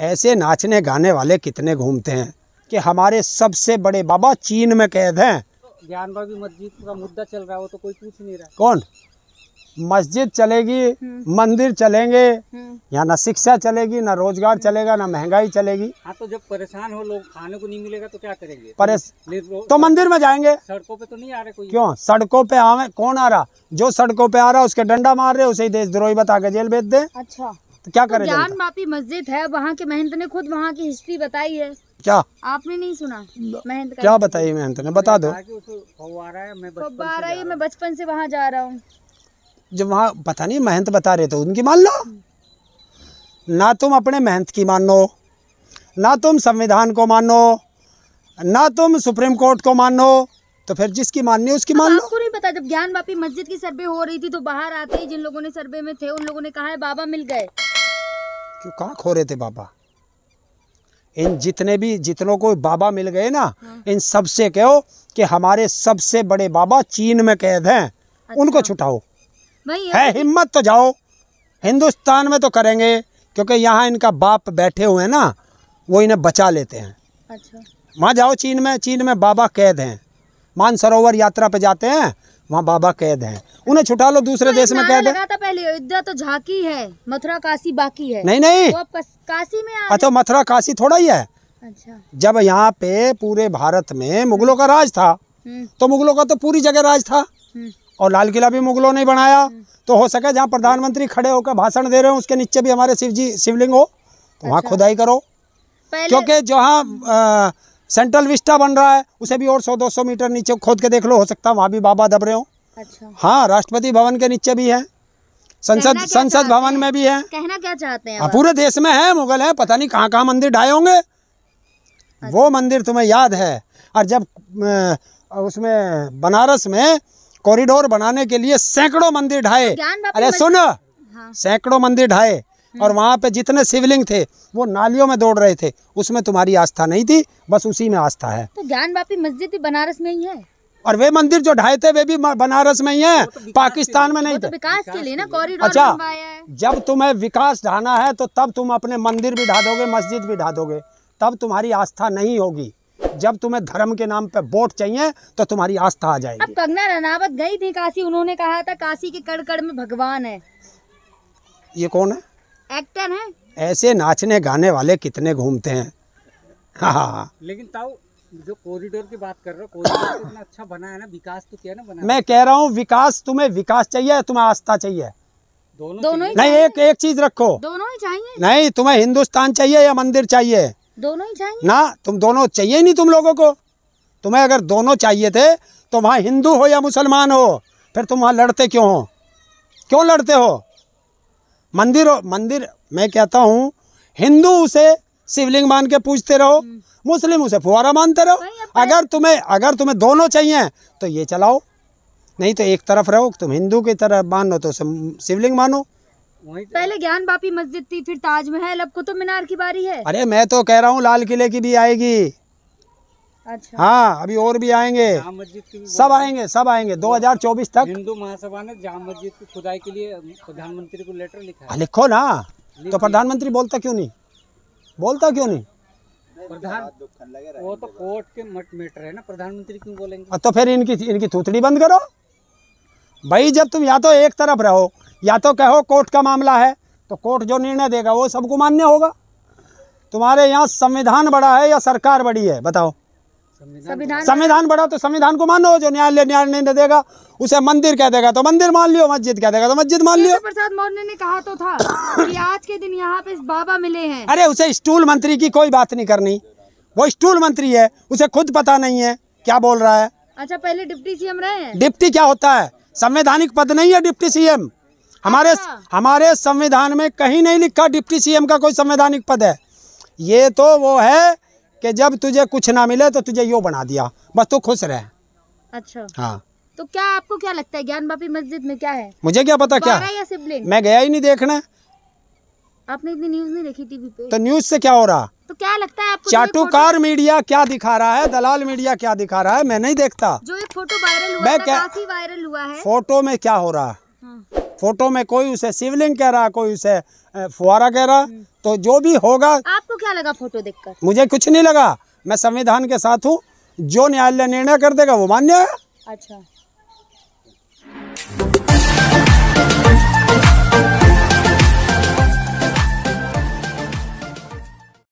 ऐसे नाचने गाने वाले कितने घूमते हैं कि हमारे सबसे बड़े बाबा चीन में कैद हैं ज्ञान बाबी मस्जिद का मुद्दा चल रहा हो तो कोई पूछ नहीं रहा कौन मस्जिद चलेगी हम्म। मंदिर चलेंगे हम्म। यहाँ ना शिक्षा चलेगी ना रोजगार चलेगा ना महंगाई चलेगी हाँ तो जब परेशान हो लोग खाने को नहीं मिलेगा तो क्या करेंगे परेश तो मंदिर में जाएंगे सड़कों पे तो नहीं आ रहे कोई क्यों सड़कों पे आवे कौन आ रहा जो सड़कों पे आ रहा उसके डंडा मार रहे उसे देशद्रोही बता के जेल भेज दे अच्छा तो क्या करें ज्ञान मापी मस्जिद है वहाँ के महंत ने खुद वहाँ की हिस्ट्री बताई है क्या आपने नहीं सुना महंत क्या बताई महंत ने बता दो मैं बचपन से वहाँ जा रहा हूँ जब वहाँ पता नहीं महंत बता रहे थे तो उनकी मान लो ना तुम अपने महंत की मानो ना तुम संविधान को मानो ना तुम सुप्रीम कोर्ट को मानो तो फिर जिसकी माननी है उसकी मान लो आपको नहीं पता जब ज्ञान बापी मस्जिद की सर्वे हो रही थी तो बाहर आते ही जिन लोगों ने सर्वे में थे उन लोगों ने कहा है बाबा मिल गए क्यों कहाँ खो रहे थे बाबा इन जितने भी जितनों को बाबा मिल गए ना हाँ। इन सबसे कहो कि हमारे सबसे बड़े बाबा चीन में कैद हैं अच्छा। उनको छुटाओ है हिम्मत तो जाओ हिंदुस्तान में तो करेंगे क्योंकि यहाँ इनका बाप बैठे हुए हैं ना वो इन्हें बचा लेते हैं अच्छा वहाँ जाओ चीन में चीन में बाबा कैद हैं मानसरोवर यात्रा पे जाते हैं वहाँ बाबा कैद हैं उन्हें छुटा लो दूसरे तो देश में कैद है पहले अयोध्या तो झांकी है मथुरा काशी बाकी है नहीं नहीं काशी में अच्छा मथुरा काशी थोड़ा ही है अच्छा जब यहाँ पे पूरे भारत में मुगलों का राज था हम्म। तो मुगलों का तो पूरी जगह राज था हम्म। और लाल किला भी मुगलों ने बनाया हम्म। तो हो सके जहाँ प्रधानमंत्री खड़े होकर भाषण दे रहे हो उसके नीचे भी हमारे शिव जी शिवलिंग हो तो वहाँ अच्छा। खुदाई करो क्योंकि जहाँ सेंट्रल विस्टा बन रहा है उसे भी और सौ दो सौ मीटर नीचे खोद के देख लो हो सकता है वहाँ भी बाबा दब रहे हो अच्छा हाँ राष्ट्रपति भवन के नीचे भी है संसद संसद भवन में भी है कहना क्या चाहते हैं हाँ, पूरे देश में है मुगल है पता नहीं कहाँ कहाँ मंदिर ढाए होंगे अच्छा। वो मंदिर तुम्हें याद है और जब उसमें बनारस में कॉरिडोर बनाने के लिए सैकड़ों मंदिर ढाए अरे सुनो हाँ। सैकड़ों मंदिर ढाए और वहाँ पे जितने शिवलिंग थे वो नालियों में दौड़ रहे थे उसमें तुम्हारी आस्था नहीं थी बस उसी में आस्था है तो ज्ञान बापी मस्जिद भी बनारस में ही है और वे मंदिर जो ढाए थे वे भी बनारस में ही है तो पाकिस्तान में नहीं तो थे विकास के लिए ना कॉरिडोर अच्छा जब तुम्हें विकास ढाना है तो तब तुम अपने मंदिर भी ढा दोगे मस्जिद भी ढा दोगे तब तुम्हारी आस्था नहीं होगी जब तुम्हें धर्म के नाम पे वोट चाहिए तो तुम्हारी आस्था आ जाएगी अब कंगना रनावत गई थी काशी उन्होंने कहा था काशी के कड़कड़ में भगवान है ये कौन है एक्टर हैं ऐसे नाचने गाने वाले कितने घूमते हैं लेकिन ताऊ जो कॉरिडोर की बात कर रहे हो तो इतना अच्छा बनाया ना विकास तो किया ना बनाया मैं कह रहा हूँ विकास तुम्हें विकास चाहिए तुम्हें आस्था चाहिए दोनों दोनों ही नहीं एक एक चीज रखो दोनों ही चाहिए नहीं तुम्हें हिंदुस्तान चाहिए या मंदिर चाहिए दोनों ही चाहिए ना तुम दोनों चाहिए नहीं तुम लोगों को तुम्हें अगर दोनों चाहिए थे तो वहाँ हिंदू हो या मुसलमान हो फिर तुम वहाँ लड़ते क्यों हो क्यों लड़ते हो मंदिर मंदिर मैं कहता हूँ हिंदू उसे शिवलिंग मान के पूछते रहो हम्म। मुस्लिम उसे फुहारा मानते रहो अगर तुम्हें अगर तुम्हें दोनों चाहिए तो ये चलाओ नहीं तो एक तरफ रहो तुम हिंदू की तरफ मानो तो शिवलिंग मानो पहले ज्ञान बापी मस्जिद थी फिर ताजमहल अब कुतुब मीनार की बारी है अरे मैं तो कह रहा हूँ लाल किले की भी आएगी अच्छा हाँ अभी और भी आएंगे सब आएंगे सब आएंगे 2024 तक हिंदू महासभा ने जाम मस्जिद की खुदाई के लिए प्रधानमंत्री को लेटर लिखा है। हाँ, लिखो ना तो प्रधानमंत्री बोलता क्यों नहीं बोलता क्यों नहीं प्रधान वो तो कोर्ट के मट मैटर है ना प्रधानमंत्री क्यों बोलेंगे हाँ, तो फिर इनकी इनकी थूथड़ी बंद करो भाई जब तुम या तो एक तरफ रहो या तो कहो कोर्ट का मामला है तो कोर्ट जो निर्णय देगा वो सबको मान्य होगा तुम्हारे यहाँ संविधान बड़ा है या सरकार बड़ी है बताओ संविधान संविधान तो संविधान को मानो जो न्यायालय न्याय नहीं देगा उसे मंदिर कह देगा तो मंदिर मान लियो मस्जिद कह देगा तो मस्जिद मान लियो प्रसाद मौर्य ने कहा तो था कि आज के दिन यहाँ पे बाबा मिले हैं अरे उसे स्टूल मंत्री की कोई बात नहीं करनी वो स्टूल मंत्री है उसे खुद पता नहीं है क्या बोल रहा है अच्छा पहले डिप्टी सीएम रहे हैं डिप्टी क्या होता है संवैधानिक पद नहीं है डिप्टी सीएम हमारे अच्छा। हमारे संविधान में कहीं नहीं लिखा डिप्टी सीएम का कोई संवैधानिक पद है ये तो वो है कि जब तुझे कुछ ना मिले तो तुझे यो बना दिया बस तू खुश रहे अच्छा हाँ तो क्या आपको क्या लगता है ज्ञान बापी मस्जिद में क्या है मुझे क्या पता क्या मैं गया ही नहीं देखना आपने इतनी न्यूज नहीं देखी टीवी पे तो न्यूज से क्या हो रहा तो क्या लगता है आपको चाटुकार मीडिया क्या दिखा रहा है दलाल मीडिया क्या दिखा रहा है मैं नहीं देखता जो ये फोटो वायरल हुआ है फोटो में क्या हो रहा है फोटो में कोई उसे शिवलिंग कह रहा कोई उसे फुहारा कह रहा हम्म। तो जो भी होगा आपको क्या लगा फोटो देखकर मुझे कुछ नहीं लगा मैं संविधान के साथ हूँ जो न्यायालय निर्णय कर देगा वो मान्य है अच्छा